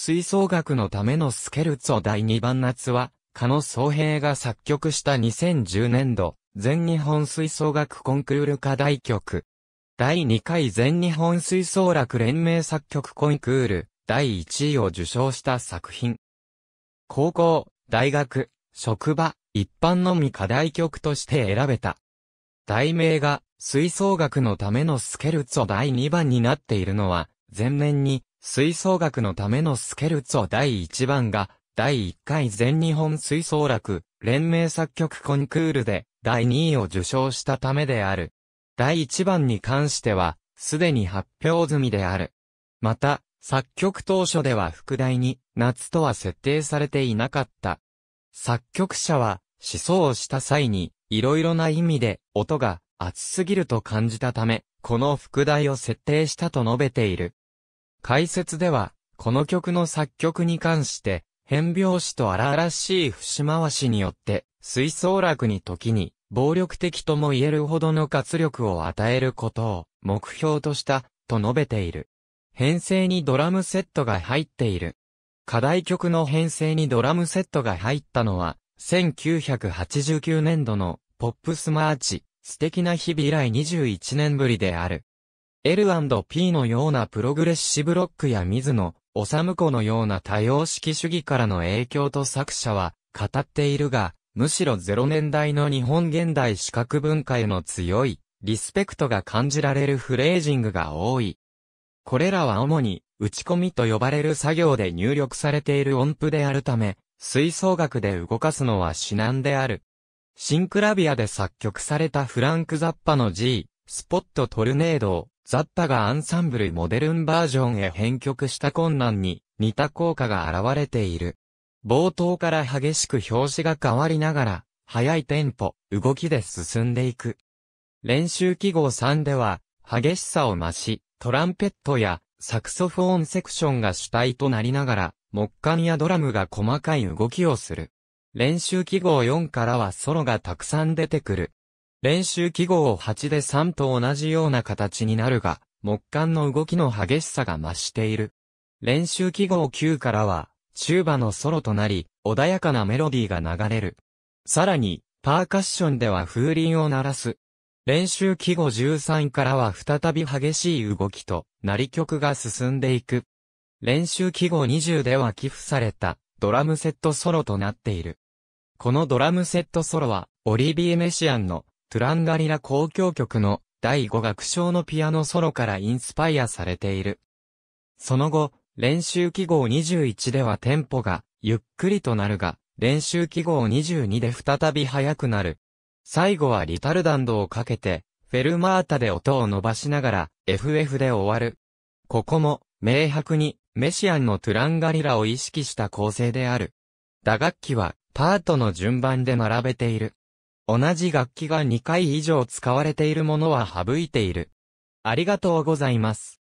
吹奏楽のためのスケルツォ第2番夏は、加野総平が作曲した2010年度、全日本吹奏楽コンクール課題曲。第2回全日本吹奏楽連盟作曲コンクール、第1位を受賞した作品。高校、大学、職場、一般のみ課題曲として選べた。題名が、吹奏楽のためのスケルツォ第2番になっているのは、前年に、吹奏楽のためのスケルツォ第1番が、第1回全日本吹奏楽連盟作曲コンクールで第2位を受賞したためである。第1番に関しては、すでに発表済みである。また、作曲当初では副題に夏とは設定されていなかった。作曲者は思想をした際に、いろいろな意味で音が熱すぎると感じたため、この副題を設定したと述べている。解説では、この曲の作曲に関して、変拍子と荒々しい節回しによって、水槽楽に時に、暴力的とも言えるほどの活力を与えることを目標とした、と述べている。編成にドラムセットが入っている。課題曲の編成にドラムセットが入ったのは、1989年度のポップスマーチ、素敵な日々以来21年ぶりである。L&P のようなプログレッシブロックや水野、おさむ子のような多様式主義からの影響と作者は語っているが、むしろ0年代の日本現代視覚文化への強いリスペクトが感じられるフレージングが多い。これらは主に打ち込みと呼ばれる作業で入力されている音符であるため、吹奏楽で動かすのは至難である。シンクラビアで作曲されたフランク・ザッパの G、スポット・トルネードをザッタがアンサンブルモデルンバージョンへ編曲した困難に似た効果が現れている。冒頭から激しく表紙が変わりながら、速いテンポ、動きで進んでいく。練習記号3では、激しさを増し、トランペットやサクソフォーンセクションが主体となりながら、木管やドラムが細かい動きをする。練習記号4からはソロがたくさん出てくる。練習記号を8で3と同じような形になるが、木管の動きの激しさが増している。練習記号9からは、チューバのソロとなり、穏やかなメロディーが流れる。さらに、パーカッションでは風鈴を鳴らす。練習記号13からは再び激しい動きと、なり曲が進んでいく。練習記号20では寄付された、ドラムセットソロとなっている。このドラムセットソロは、オリビエ・メシアンのトゥランガリラ交響曲の第5楽章のピアノソロからインスパイアされている。その後、練習記号21ではテンポがゆっくりとなるが、練習記号22で再び速くなる。最後はリタルダンドをかけて、フェルマータで音を伸ばしながら、FF で終わる。ここも、明白に、メシアンのトゥランガリラを意識した構成である。打楽器は、パートの順番で並べている。同じ楽器が2回以上使われているものは省いている。ありがとうございます。